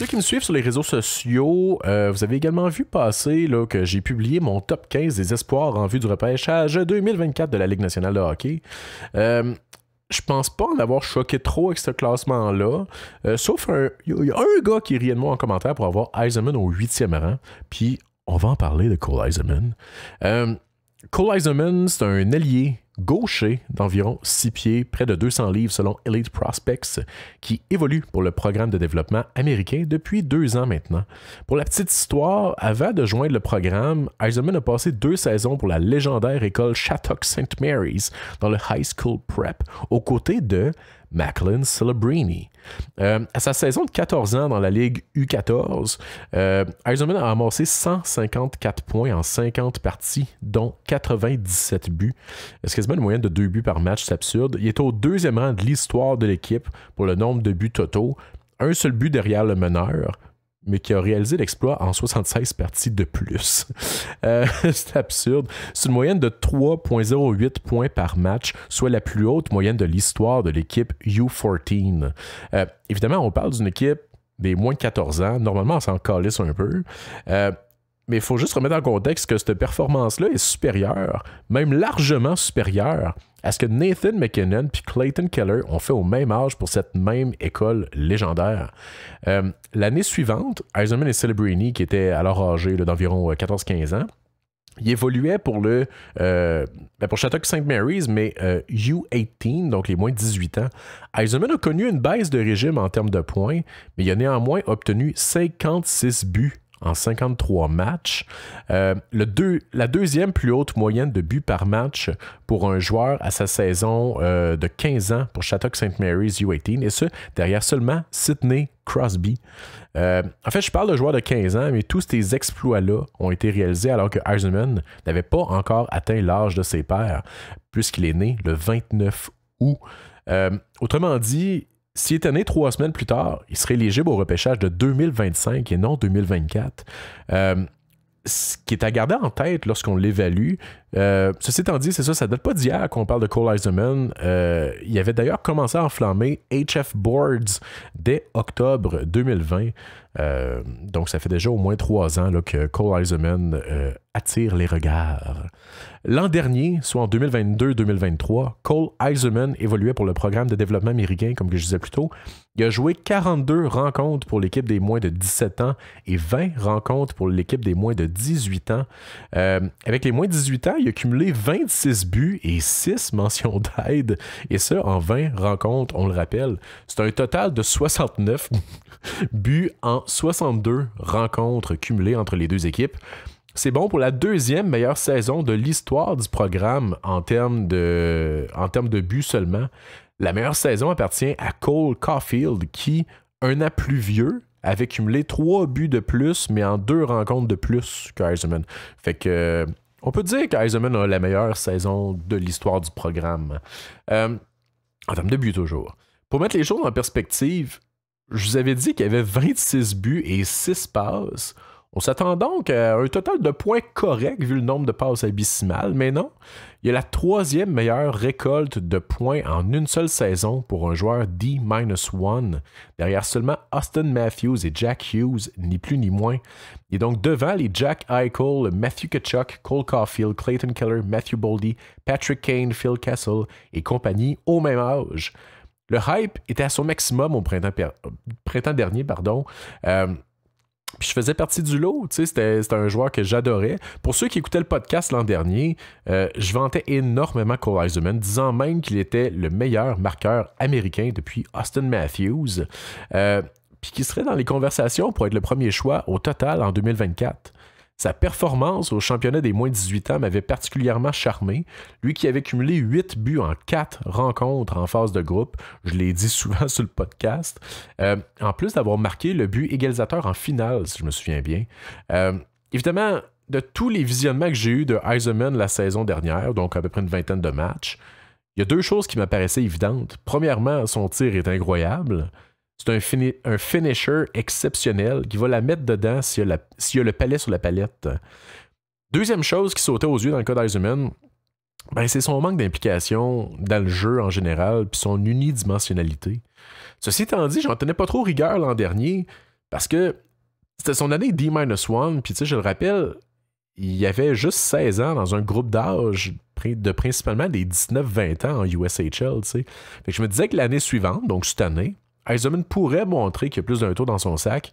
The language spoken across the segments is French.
ceux qui me suivent sur les réseaux sociaux, euh, vous avez également vu passer là, que j'ai publié mon top 15 des espoirs en vue du repêchage 2024 de la Ligue nationale de hockey. Euh, je pense pas en avoir choqué trop avec ce classement-là. Euh, sauf un. Il y a un gars qui riait de moi en commentaire pour avoir Eisenman au 8e rang. Puis on va en parler de Cole Eisenman. Euh, Cole Eisenman, c'est un allié gaucher d'environ 6 pieds, près de 200 livres selon Elite Prospects, qui évolue pour le programme de développement américain depuis deux ans maintenant. Pour la petite histoire, avant de joindre le programme, Eisenman a passé deux saisons pour la légendaire école Shattuck St. Mary's dans le High School Prep, aux côtés de Macklin Celebrini. Euh, à sa saison de 14 ans dans la Ligue U14, euh, a amassé 154 points en 50 parties, dont 97 buts. C'est quasiment une moyenne de 2 buts par match, c'est absurde. Il est au deuxième rang de l'histoire de l'équipe pour le nombre de buts totaux. Un seul but derrière le meneur, mais qui a réalisé l'exploit en 76 parties de plus. Euh, c'est absurde. C'est une moyenne de 3,08 points par match, soit la plus haute moyenne de l'histoire de l'équipe U14. Euh, évidemment, on parle d'une équipe des moins de 14 ans. Normalement, on s'en calisse un peu. Euh, mais il faut juste remettre en contexte que cette performance-là est supérieure, même largement supérieure, à ce que Nathan McKinnon et Clayton Keller ont fait au même âge pour cette même école légendaire. Euh, l'année suivante, Eisenman et Celebrini, qui étaient alors âgés d'environ 14-15 euh, ans, il évoluaient pour le euh, ben, pour Shattuck St. Mary's, mais U18, donc les moins de 18 ans. Eisenman a connu une baisse de régime en termes de points, mais il a néanmoins obtenu 56 buts en 53 matchs. Euh, le la deuxième plus haute moyenne de buts par match pour un joueur à sa saison euh, de 15 ans pour Chateau St. Mary's U18, et ce, derrière seulement Sidney Crosby. Euh, en fait, je parle de joueur de 15 ans, mais tous ces exploits-là ont été réalisés alors que Eisenman n'avait pas encore atteint l'âge de ses pairs, puisqu'il est né le 29 août. autrement dit, s'il était né trois semaines plus tard, il serait éligible au repêchage de 2025 et non 2024. Euh, ce qui est à garder en tête lorsqu'on l'évalue, euh, ceci étant dit, c'est ça, ça date pas d'hier qu'on parle de Cole Eisenman. Euh, il avait d'ailleurs commencé à enflammer HF Boards dès octobre 2020. Euh, donc, ça fait déjà au moins trois ans là, que Cole Eisenman attire les regards. L'an dernier, soit en 2022-2023, Cole Eisenman évoluait pour le programme de développement américain, comme je disais plus tôt. Il a joué 42 rencontres pour l'équipe des moins de 17 ans et 20 rencontres pour l'équipe des moins de 18 ans. avec les moins de 18 ans, il a cumulé 26 buts et 6 mentions d'aide, et ça en 20 rencontres, on le rappelle. C'est un total de 69 buts en 62 rencontres cumulées entre les deux équipes. C'est bon pour la deuxième meilleure saison de l'histoire du programme en termes de, en termes de buts seulement. La meilleure saison appartient à Cole Caulfield qui, un an plus vieux, avait cumulé trois buts de plus, mais en deux rencontres de plus qu'Eisenman. Fait que on peut dire qu'Eisenman a la meilleure saison de l'histoire du programme. Euh, en termes de buts, toujours. Pour mettre les choses en perspective, je vous avais dit qu'il y avait 26 buts et 6 passes. On s'attend donc à un total de points corrects vu le nombre de passes abyssimales, mais non. Il y a la troisième meilleure récolte de points en une seule saison pour un joueur D-1, derrière seulement Austin Matthews et Jack Hughes, ni plus ni moins. Et donc devant les Jack Eichel, Matthew Kachuk, Cole Caulfield, Clayton Keller, Matthew Boldy, Patrick Kane, Phil Castle et compagnie au même âge. Le hype était à son maximum au printemps, dernier. Pardon. Euh, puis je faisais partie du lot, tu sais, c'était un joueur que j'adorais. Pour ceux qui écoutaient le podcast l'an dernier, euh, je vantais énormément Cole Eisenman, disant même qu'il était le meilleur marqueur américain depuis Austin Matthews, euh, puis qu'il serait dans les conversations pour être le premier choix au total en 2024. Sa performance au championnat des moins 18 ans m'avait particulièrement charmé, lui qui avait cumulé 8 buts en 4 rencontres en phase de groupe, je l'ai dit souvent sur le podcast, euh, en plus d'avoir marqué le but égalisateur en finale, si je me souviens bien. Euh, évidemment, de tous les visionnements que j'ai eus de Heiseman la saison dernière, donc à peu près une vingtaine de matchs, il y a deux choses qui m'apparaissaient évidentes. Premièrement, son tir est incroyable. C'est un, finisher exceptionnel qui va la mettre dedans s'il y, a le palais sur la palette. Deuxième chose qui sautait aux yeux dans le cas d'Eisenman, ben c'est son manque d'implication dans le jeu en général, puis son unidimensionnalité. Ceci étant dit, j'en tenais pas trop rigueur l'an dernier, parce que c'était son année D-1, puis tu sais, je le rappelle, il y avait juste 16 ans dans un groupe d'âge de principalement des 19-20 ans en USHL, tu sais. je me disais que l'année suivante, donc cette année, Heisman pourrait montrer qu'il y a plus d'un tour dans son sac,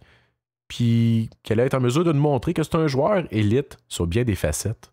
puis qu'elle est en mesure de montrer que c'est un joueur élite sur bien des facettes.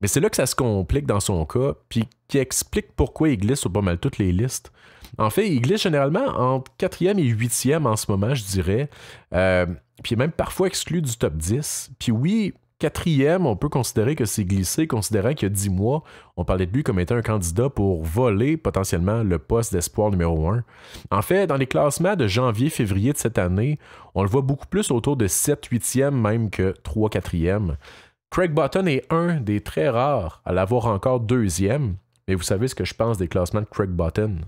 Mais c'est là que ça se complique dans son cas, puis qui explique pourquoi il glisse sur pas mal toutes les listes. En fait, il glisse généralement 4 quatrième et huitième en ce moment, je dirais. Euh, puis même parfois exclu du top 10. Puis oui, quatrième, on peut considérer que c'est glissé, considérant qu'il y a dix mois, on parlait de lui comme étant un candidat pour voler potentiellement le poste d'espoir numéro un. En fait, dans les classements de janvier-février de cette année, on le voit beaucoup plus autour de 7-8e même que 3-4e. Craig Button est un des très rares à l'avoir encore deuxième, mais vous savez ce que je pense des classements de Craig Button.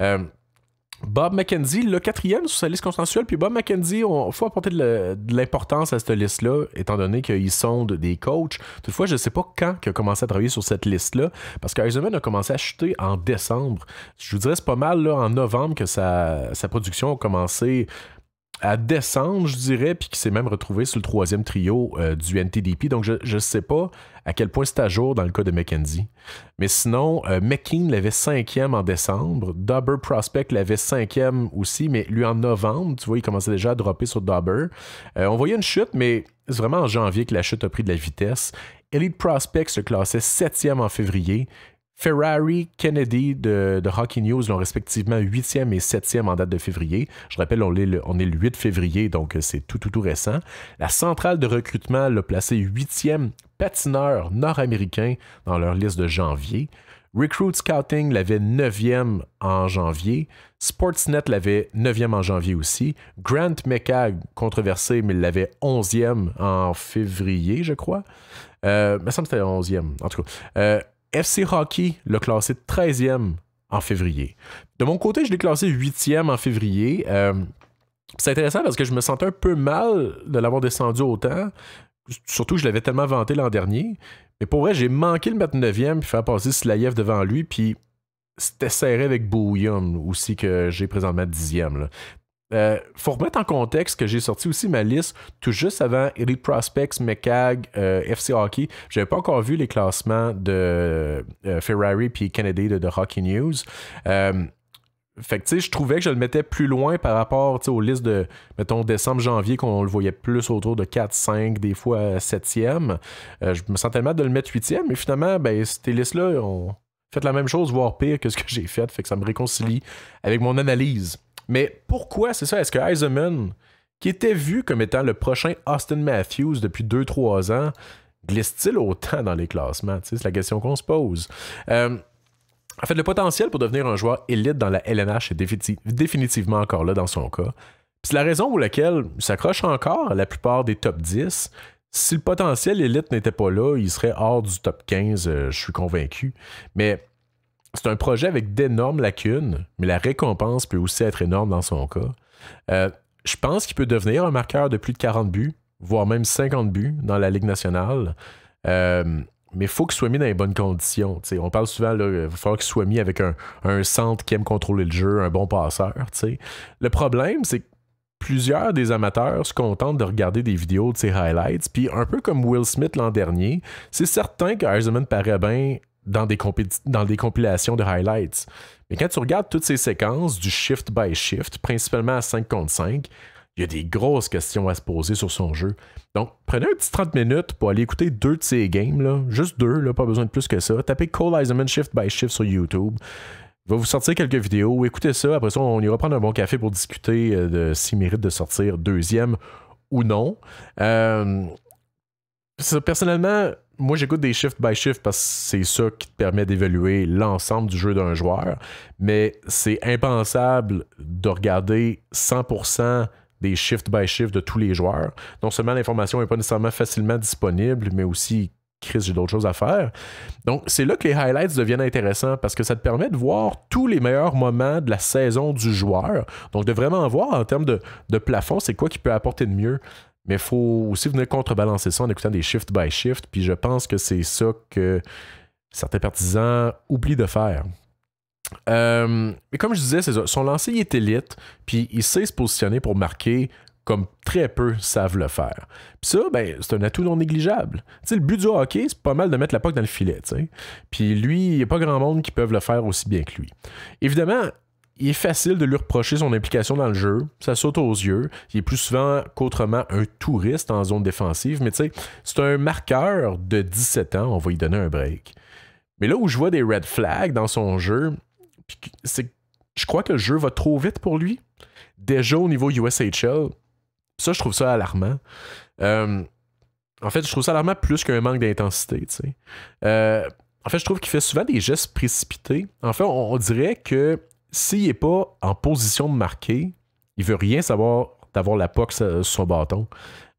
Euh, Bob McKenzie, le quatrième sur sa liste consensuelle. Puis Bob McKenzie, il faut apporter de l'importance à cette liste-là, étant donné qu'ils sondent des coachs. Toutefois, je ne sais pas quand il a commencé à travailler sur cette liste-là, parce qu'Eisenman a commencé à chuter en décembre. Je vous dirais, c'est pas mal là, en novembre que sa production a commencé à décembre, je dirais, puis qui s'est même retrouvé sur le troisième trio euh, du NTDP. Donc, je ne sais pas à quel point c'est à jour dans le cas de McKenzie. Mais sinon, euh, McKean l'avait cinquième en décembre. Dauber Prospect l'avait cinquième aussi, mais lui en novembre, tu vois, il commençait déjà à dropper sur Dauber. Euh, on voyait une chute, mais c'est vraiment en janvier que la chute a pris de la vitesse. Elite Prospect se classait septième en février. Ferrari, Kennedy de, Hockey News l'ont respectivement 8e et 7e en date de février. Je rappelle, on est le, on est le 8 février, donc euh, c'est tout, tout, tout récent. La centrale de recrutement l'a placé 8e patineur nord-américain dans leur liste de janvier. Recruit Scouting l'avait 9e en janvier. Sportsnet l'avait 9e en janvier aussi. Grant Mecca, controversé, mais l'avait 11e en février, je crois. Mais euh, ça me semble 11e, en tout cas. Euh, FC Hockey l'a classé 13e en février. De mon côté, je l'ai classé 8e en février. Euh, c'est intéressant parce que je me sentais un peu mal de l'avoir descendu autant. Surtout que je l'avais tellement vanté l'an dernier. Mais pour vrai, j'ai manqué le mettre 9e puis faire passer Slayev devant lui. Puis c'était serré avec Bouillon aussi que j'ai présentement 10e. Là. Euh, faut remettre en contexte que j'ai sorti aussi ma liste tout juste avant Elite Prospects, Mecag, euh, FC Hockey. J'avais pas encore vu les classements de euh, Ferrari puis Kennedy de, Hockey News. Euh, fait je trouvais que je le mettais plus loin par rapport aux listes de, mettons, décembre, janvier, qu'on le voyait plus autour de 4, 5, des fois 7e. je me sentais mal de le mettre 8e, mais finalement, ben, ces listes-là ont fait la même chose, voire pire que ce que j'ai fait. Fait que ça me réconcilie avec mon analyse. Mais pourquoi, c'est ça, est-ce que Heisman, qui était vu comme étant le prochain Austin Matthews depuis 2-3 ans, glisse-t-il autant dans les classements? C'est la question qu'on se pose. Euh, en fait, le potentiel pour devenir un joueur élite dans la LNH est définitivement encore là dans son cas. C'est la raison pour laquelle il s'accroche encore à la plupart des top 10. Si le potentiel élite n'était pas là, il serait hors du top 15, euh, je suis convaincu. Mais c'est un projet avec d'énormes lacunes, mais la récompense peut aussi être énorme dans son cas. Euh, je pense qu'il peut devenir un marqueur de plus de 40 buts, voire même 50 buts dans la Ligue nationale. Euh, mais il faut qu'il soit mis dans les bonnes conditions. On parle souvent, là, il qu'il soit mis avec un, centre qui aime contrôler le jeu, un bon passeur. Le problème, c'est que plusieurs des amateurs se contentent de regarder des vidéos de ses highlights. Puis un peu comme Will Smith l'an dernier, c'est certain que paraît bien dans des, dans des compilations de highlights. Mais quand tu regardes toutes ces séquences du shift by shift, principalement à 5 contre 5, il y a des grosses questions à se poser sur son jeu. Donc, prenez un petit 30 minutes pour aller écouter deux de ces games, là. juste deux, pas besoin de plus que ça. Tapez Cole Eisenman Shift by Shift sur YouTube. Il va vous sortir quelques vidéos, écoutez ça, après ça, on ira prendre un bon café pour discuter euh, de s'il mérite de sortir deuxième ou non. Euh, ça, personnellement, moi, j'écoute des shift by shift parce que c'est ça qui te permet d'évaluer l'ensemble du jeu d'un joueur. Mais c'est impensable de regarder 100% des shift by shift de tous les joueurs. Non seulement l'information n'est pas nécessairement facilement disponible, mais aussi Chris, j'ai d'autres choses à faire. Donc, c'est là que les highlights deviennent intéressants parce que ça te permet de voir tous les meilleurs moments de la saison du joueur. Donc, de vraiment voir en termes de, de plafond, c'est quoi qui peut apporter de mieux. Mais il faut aussi venir contrebalancer ça en écoutant des shift by shift. Puis je pense que c'est ça que certains partisans oublient de faire. Euh, mais comme je disais, ça. son lancer il est élite, puis il sait se positionner pour marquer comme très peu savent le faire. Puis ça, ben, c'est un atout non négligeable. le but du hockey, c'est pas mal de mettre la poque dans le filet. Puis lui, il n'y a pas grand monde qui peut le faire aussi bien que lui. Évidemment, il est facile de lui reprocher son implication dans le jeu. Ça saute aux yeux. Il est plus souvent qu'autrement un touriste en zone défensive. Mais tu sais, c'est un marqueur de 17 ans. On va lui donner un break. Mais là où je vois des red flags dans son jeu, c'est je crois que le jeu va trop vite pour lui. Déjà au niveau USHL, ça, je trouve ça alarmant. Euh, en fait, je trouve ça alarmant plus qu'un manque d'intensité. Euh, en fait, je trouve qu'il fait souvent des gestes précipités. En fait, on dirait que s'il n'est pas en position de marquer, il veut rien savoir d'avoir la POC euh, sur son bâton.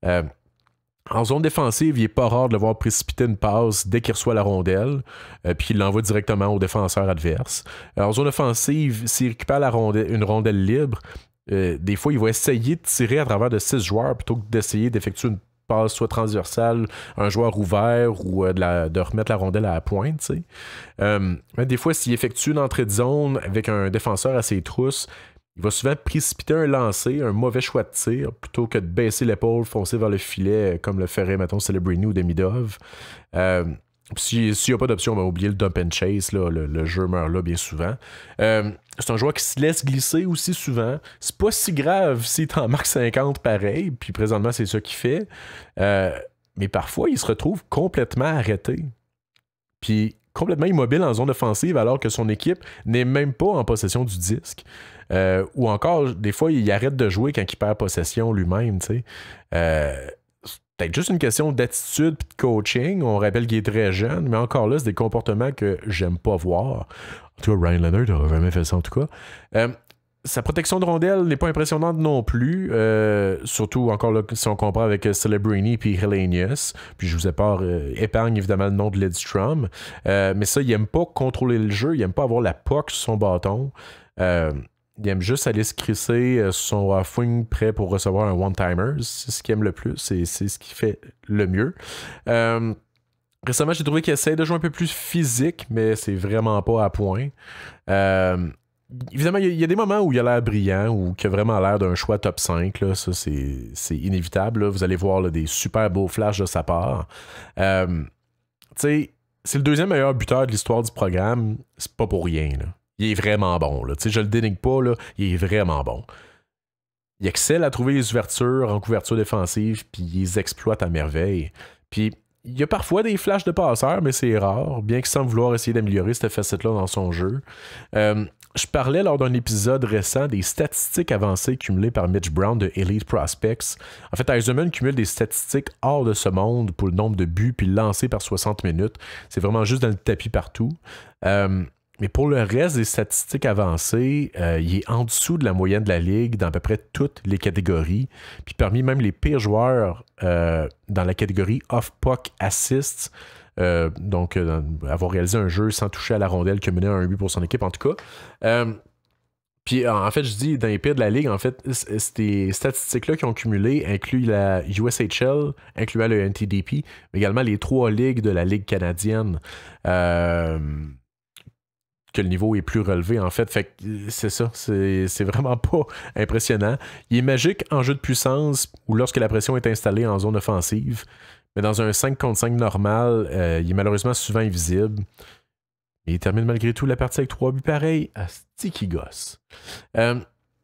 Euh, en zone défensive, il n'est pas rare de le voir précipiter une passe dès qu'il reçoit la rondelle, euh, puis il l'envoie directement au défenseur adverse. en zone offensive, s'il récupère la rondelle, une rondelle libre, des fois, il va essayer de tirer à travers de six joueurs plutôt que d'essayer d'effectuer une soit transversal, un joueur ouvert ou euh, de, remettre la rondelle à la pointe. Euh, mais des fois, s'il effectue une entrée de zone avec un défenseur à ses trousses, il va souvent précipiter un lancer, un mauvais choix de tir, plutôt que de baisser l'épaule, foncer vers le filet, euh, comme le ferait, mettons, Celebrini ou Demidov. S'il n'y a pas d'option, on ben, va oublier le dump and chase. le, jeu meurt là bien souvent. Euh, c'est un joueur qui se laisse glisser aussi souvent. C'est pas si grave s'il en marque 50 pareil. Puis présentement, c'est ça qu'il fait. Euh, mais parfois, il se retrouve complètement arrêté. Puis complètement immobile en zone offensive alors que son équipe n'est même pas en possession du disque. Euh, ou encore, des fois, il arrête de jouer quand il perd possession lui-même. tu sais c'est juste une question d'attitude et de coaching. On rappelle qu'il est très jeune, mais encore là, c'est des comportements que j'aime pas voir. En tout cas, Ryan Leonard aurait jamais fait ça, en tout cas. Euh, sa protection de rondelle n'est pas impressionnante non plus, euh, surtout encore là, si on compare avec euh, Celebrini puis Hellenius. Puis je vous ai pas épargne évidemment le nom de Lidstrom. mais ça, il n'aime pas contrôler le jeu, il n'aime pas avoir la poque sur son bâton il aime juste aller se crisser euh, son fouing prêt pour recevoir un one-timer. C'est ce qu'il aime le plus, c'est ce qui fait le mieux. Euh, récemment, j'ai trouvé qu'il essaie de jouer un peu plus physique, mais c'est vraiment pas à point. Euh, évidemment, il y, a des moments où il a l'air brillant ou qu'il a vraiment l'air d'un choix top 5. Ça, c'est inévitable. Vous allez voir des super beaux flashs de sa part. c'est le deuxième meilleur buteur de l'histoire du programme. C'est pas pour rien. Là il est vraiment bon. Là. Je le dénigre pas, il est vraiment bon. Il excelle à trouver les ouvertures en couverture défensive, puis il les exploite à merveille. Puis il y a parfois des flashs de passeurs, mais c'est rare, bien qu'il semble vouloir essayer d'améliorer cette facette-là dans son jeu. Euh, je parlais lors d'un épisode récent des statistiques avancées cumulées par Mitch Brown de Elite Prospects. En fait, Eisenman cumule des statistiques hors de ce monde pour le nombre de buts puis lancés par 60 minutes. C'est vraiment juste dans le tapis partout. Euh, mais pour le reste des statistiques avancées, euh, il est en dessous de la moyenne de la ligue dans à peu près toutes les catégories. Puis parmi même les pires joueurs euh, dans la catégorie off-puck assists, euh, donc avoir réalisé un jeu sans toucher à la rondelle qui menait à un but pour son équipe en tout cas. puis en fait, je dis dans les pires de la ligue, en fait, ces statistiques-là qui ont cumulé incluent la USHL, incluant le NTDP, mais également les trois ligues de la Ligue canadienne. Euh, que le niveau est plus relevé, en fait. Fait euh, c'est ça, c'est vraiment pas impressionnant. Il est magique en jeu de puissance ou lorsque la pression est installée en zone offensive, mais dans un 5 contre 5 normal, euh, il est malheureusement souvent invisible. il termine malgré tout la partie avec 3 buts pareils à Sticky gosse. Euh,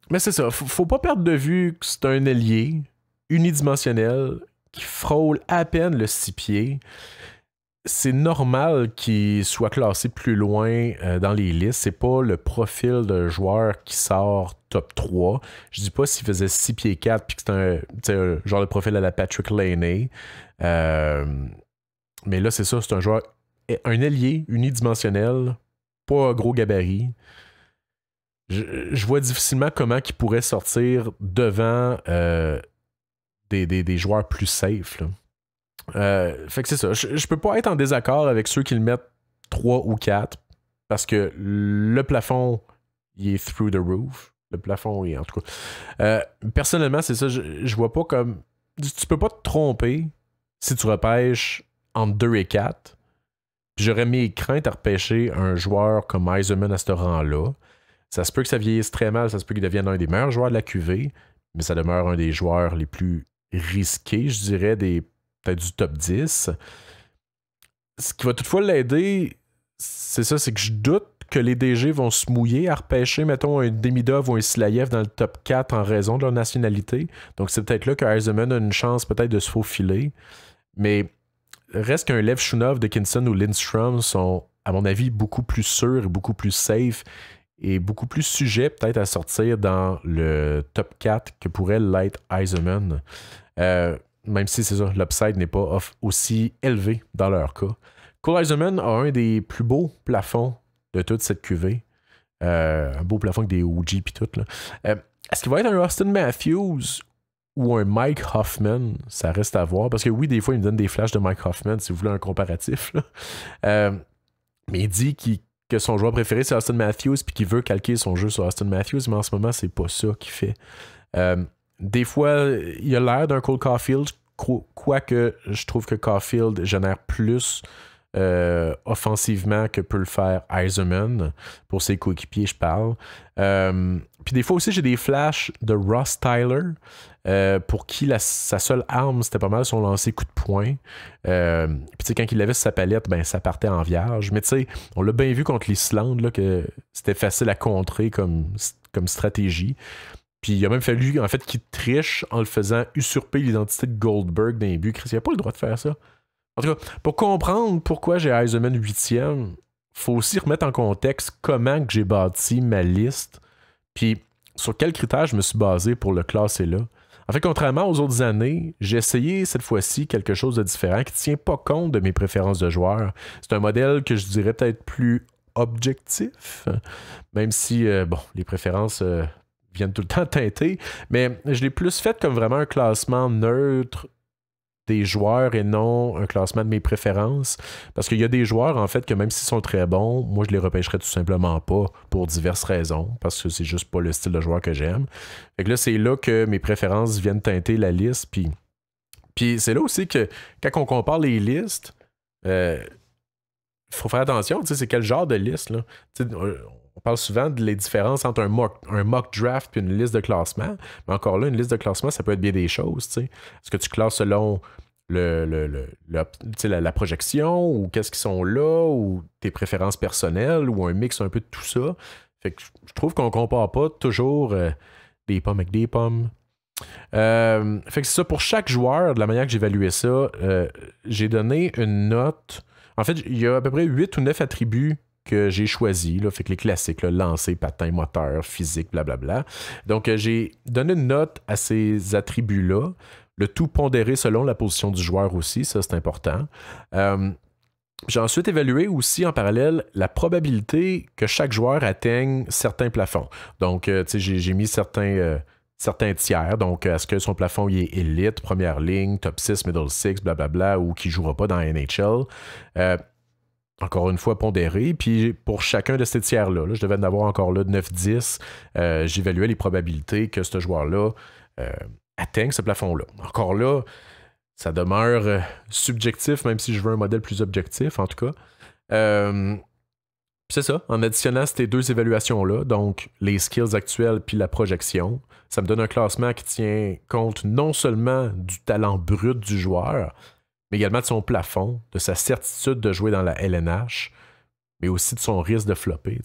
mais c'est ça, faut, faut pas perdre de vue que c'est un allié unidimensionnel qui frôle à peine le 6 pieds c'est normal qu'il soit classé plus loin euh, dans les listes. C'est pas le profil de joueur qui sort top 3. Je dis pas s'il faisait 6 pieds 4 puis que c'est un, genre le profil à la Patrick Laney. Euh, mais là, c'est ça, c'est un joueur, un allié, unidimensionnel, pas gros gabarit. Je, vois difficilement comment il pourrait sortir devant euh, des, joueurs plus safe. Euh, fait que c'est ça. Je, peux pas être en désaccord avec ceux qui le mettent 3 ou 4 parce que le plafond, il est through the roof. Le plafond, il est en tout cas. Euh, personnellement, c'est ça. Je, vois pas comme. Tu peux pas te tromper si tu repêches entre 2 et 4. J'aurais mis craintes à repêcher un joueur comme Eisenman à ce rang-là. Ça se peut que ça vieillisse très mal, ça se peut qu'il devienne un des meilleurs joueurs de la QV, mais ça demeure un des joueurs les plus risqués, je dirais, des du top 10. Ce qui va toutefois l'aider, c'est ça, c'est que je doute que les DG vont se mouiller à repêcher, mettons, un Demidov ou un Silayev dans le top 4 en raison de leur nationalité. Donc, c'est peut-être là que Eisenman a une chance peut-être de se faufiler. Mais reste qu'un Lev Shunov, Dickinson ou Lindstrom sont, à mon avis, beaucoup plus sûrs et beaucoup plus safe et beaucoup plus sujets peut-être à sortir dans le top 4 que pourrait l'être Eisenman. Euh, même si c'est ça, l'upside n'est pas aussi élevé dans leur cas. Cole Eisenman a un des plus beaux plafonds de toute cette cuvée. Euh, un beau plafond avec des OG et tout. Euh, est-ce qu'il va être un Austin Matthews ou un Mike Hoffman Ça reste à voir. Parce que oui, des fois, il me donne des flashs de Mike Hoffman, si vous voulez un comparatif. Euh, mais il dit que son joueur préféré, c'est Austin Matthews, puis qu'il veut calquer son jeu sur Austin Matthews, mais en ce moment, c'est pas ça qu'il fait des fois, il a l'air d'un Cole Caulfield, quoique je trouve que Caulfield génère plus euh, offensivement que peut le faire Eisenman, pour ses coéquipiers, je parle. Euh, puis des fois aussi, j'ai des flashs de Ross Tyler, euh, pour qui sa seule arme, c'était pas mal son lancer coup de poing. puis quand il avait sa palette, ben ça partait en vierge. Mais tu sais, on l'a bien vu contre l'Islande, que c'était facile à contrer comme stratégie. Puis il a même fallu, en fait, qu'il triche en le faisant usurper l'identité de Goldberg d'un but. Chris, il a pas le droit de faire ça. En tout cas, pour comprendre pourquoi j'ai Heisman 8e, faut aussi remettre en contexte comment que j'ai bâti ma liste, puis sur quels critères je me suis basé pour le classer là. En fait, contrairement aux autres années, j'ai essayé cette fois-ci quelque chose de différent qui ne tient pas compte de mes préférences de joueurs. C'est un modèle que je dirais peut-être plus objectif, même si, euh, bon, les préférences, euh, viennent tout le temps teinter, mais je l'ai plus fait comme vraiment un classement neutre des joueurs et non un classement de mes préférences. Parce qu'il y a des joueurs, en fait, que même s'ils sont très bons, moi, je les repêcherais tout simplement pas pour diverses raisons, parce que c'est juste pas le style de joueur que j'aime. Fait que là, c'est là que mes préférences viennent teinter la liste. Puis, puis c'est là aussi que, quand on compare les listes, il euh, faut faire attention, tu sais, c'est quel genre de liste. Là. Euh, on parle souvent des différences entre un mock, draft et une liste de classement. Mais encore là, une liste de classement, ça peut être bien des choses. Est-ce que tu classes selon le, la, projection ou qu'est-ce qu'ils sont là ou tes préférences personnelles ou un mix un peu de tout ça? Fait que je trouve qu'on compare pas toujours euh, des pommes avec des pommes. Euh, fait que c'est ça, pour chaque joueur, de la manière que j'évaluais ça, euh, j'ai donné une note. En fait, il y a à peu près 8 ou 9 attributs que j'ai choisi. fait que les classiques, là, lancer, patin, moteur, physique, blablabla. Donc, euh, j'ai donné une note à ces attributs-là. Le tout pondéré selon la position du joueur aussi, ça c'est important. Euh, j'ai ensuite évalué aussi en parallèle la probabilité que chaque joueur atteigne certains plafonds. Donc, euh, sais j'ai mis certains, certains tiers. Donc, est-ce que son plafond il est élite, première ligne, top 6, middle 6, blablabla, ou qu'il ne jouera pas dans la NHL? encore une fois, pondéré. Puis pour chacun de ces tiers-là, je devais en avoir encore là 9-10. Euh, j'évaluais les probabilités que ce joueur-là euh, atteigne ce plafond-là. Encore là, ça demeure euh, subjectif, même si je veux un modèle plus objectif, en tout cas. c'est ça, en additionnant ces deux évaluations-là, donc les skills actuels puis la projection, ça me donne un classement qui tient compte non seulement du talent brut du joueur, mais également de son plafond, de sa certitude de jouer dans la LNH, mais aussi de son risque de flopper.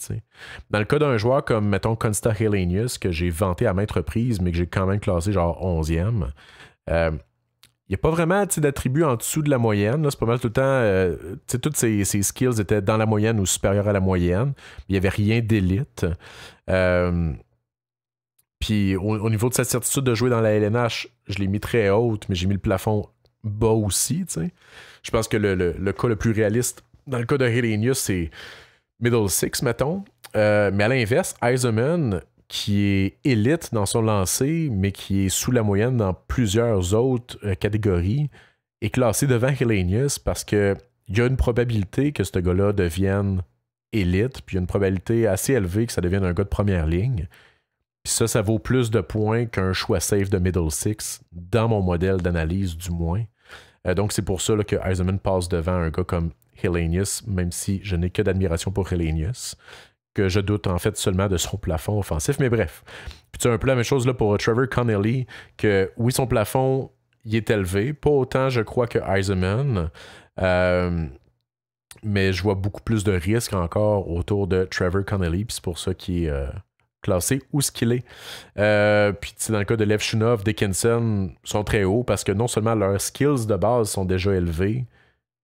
Dans le cas d'un joueur comme, mettons, Consta Hellenius, que j'ai vanté à maintes reprises, mais que j'ai quand même classé genre 11e, euh, il n'y a pas vraiment d'attributs en dessous de la moyenne. C'est pas mal tout le temps. Euh, toutes ses, skills étaient dans la moyenne ou supérieures à la moyenne. Il n'y avait rien d'élite. Euh, puis au, au, niveau de sa certitude de jouer dans la LNH, je l'ai mis très haute, mais j'ai mis le plafond bas aussi. sais. Je pense que le, le, cas le plus réaliste, dans le cas de Helenius, c'est Middle Six, mettons. Euh, mais à l'inverse, Eisenman, qui est élite dans son lancer, mais qui est sous la moyenne dans plusieurs autres euh, catégories, est classé devant Helenius parce qu'il y a une probabilité que ce gars-là devienne élite, puis il y a une probabilité assez élevée que ça devienne un gars de première ligne. Puis ça, ça vaut plus de points qu'un choix safe de middle six, dans mon modèle d'analyse du moins. Euh, donc c'est pour ça que Eisenman passe devant un gars comme Hellenius, même si je n'ai que d'admiration pour Helenius. que je doute en fait seulement de son plafond offensif. Mais bref, puis tu un peu la même chose là pour Trevor Connelly, que oui, son plafond, il est élevé, pas autant je crois que Eisenman. Euh, mais je vois beaucoup plus de risques encore autour de Trevor Connelly, c'est pour ça qu'il est... Euh, classé où ce qu'il est. Euh, puis dans le cas de Levchunov, Dickinson sont très hauts parce que non seulement leurs skills de base sont déjà élevés,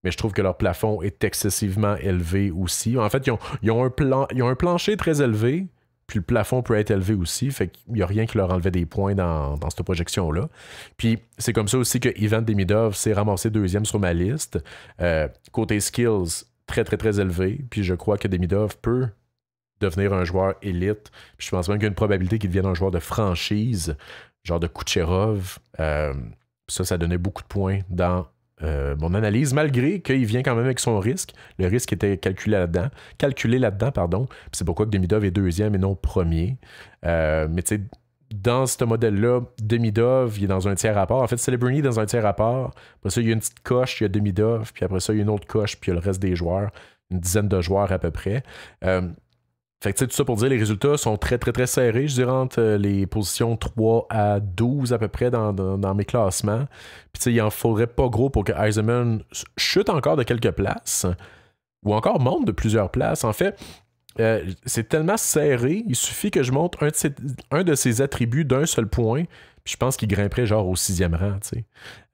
mais je trouve que leur plafond est excessivement élevé aussi. En fait, ils ont, un, plan, ont un plancher très élevé, puis le plafond peut être élevé aussi, fait qu'il n'y a rien qui leur enlevait des points dans, cette projection-là. Puis c'est comme ça aussi que Ivan Demidov s'est ramassé deuxième sur ma liste. Euh, côté skills, très très très élevé, puis je crois que Demidov peut devenir un joueur élite. je pense même qu'il y a une probabilité qu'il devienne un joueur de franchise, genre de Kucherov. Euh, ça, ça donnait beaucoup de points dans euh, mon analyse, malgré qu'il vient quand même avec son risque. Le risque était calculé là-dedans. Calculé là-dedans, pardon. C'est pourquoi que Demidov est deuxième et non premier. Euh, mais tu sais, dans ce modèle-là, Demidov, il est dans un tiers rapport. En fait, Celebrity est dans un tiers rapport. Après ça, il y a une petite coche, il y a Demidov, puis après ça, il y a une autre coche, puis il y a le reste des joueurs. Une dizaine de joueurs à peu près. Fait que tout ça pour dire, les résultats sont très, très, très serrés, je dirais, entre euh, les positions 3 à 12 à peu près dans, mes classements. Puis tu sais, il en faudrait pas gros pour que Eisenman chute encore de quelques places ou encore monte de plusieurs places. En fait, euh, c'est tellement serré, il suffit que je monte un de ses, un de ses attributs d'un seul point, puis je pense qu'il grimperait genre au sixième rang, tu sais.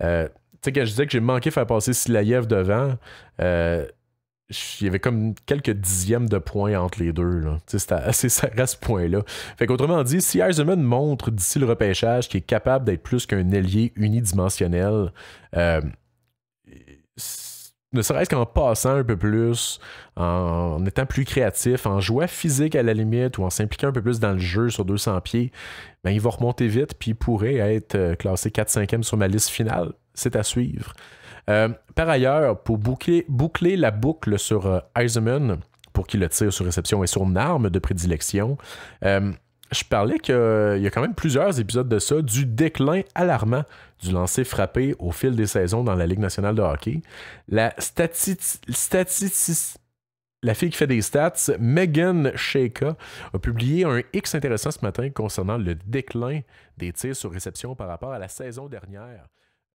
Euh, tu sais, quand je disais que j'ai manqué de faire passer Silaïev devant, il y avait comme quelques dixièmes de points entre les deux. c'est assez à ce point-là. Fait qu'autrement dit, si Eisenman montre d'ici le repêchage qu'il est capable d'être plus qu'un ailier unidimensionnel, euh, ne serait-ce qu'en passant un peu plus, en, étant plus créatif, en jouant physique à la limite ou en s'impliquant un peu plus dans le jeu sur 200 pieds, ben, il va remonter vite puis pourrait être euh, classé 4-5e sur ma liste finale. C'est à suivre. Euh, par ailleurs, pour boucler, la boucle sur euh, Eisenman, pour qu'il le tire sur réception et sur une arme de prédilection, euh, je parlais qu'il y a quand même plusieurs épisodes de ça, du déclin alarmant du lancer frappé au fil des saisons dans la Ligue nationale de hockey. La statistique la fille qui fait des stats, Megan Sheka a publié un X intéressant ce matin concernant le déclin des tirs sur réception par rapport à la saison dernière.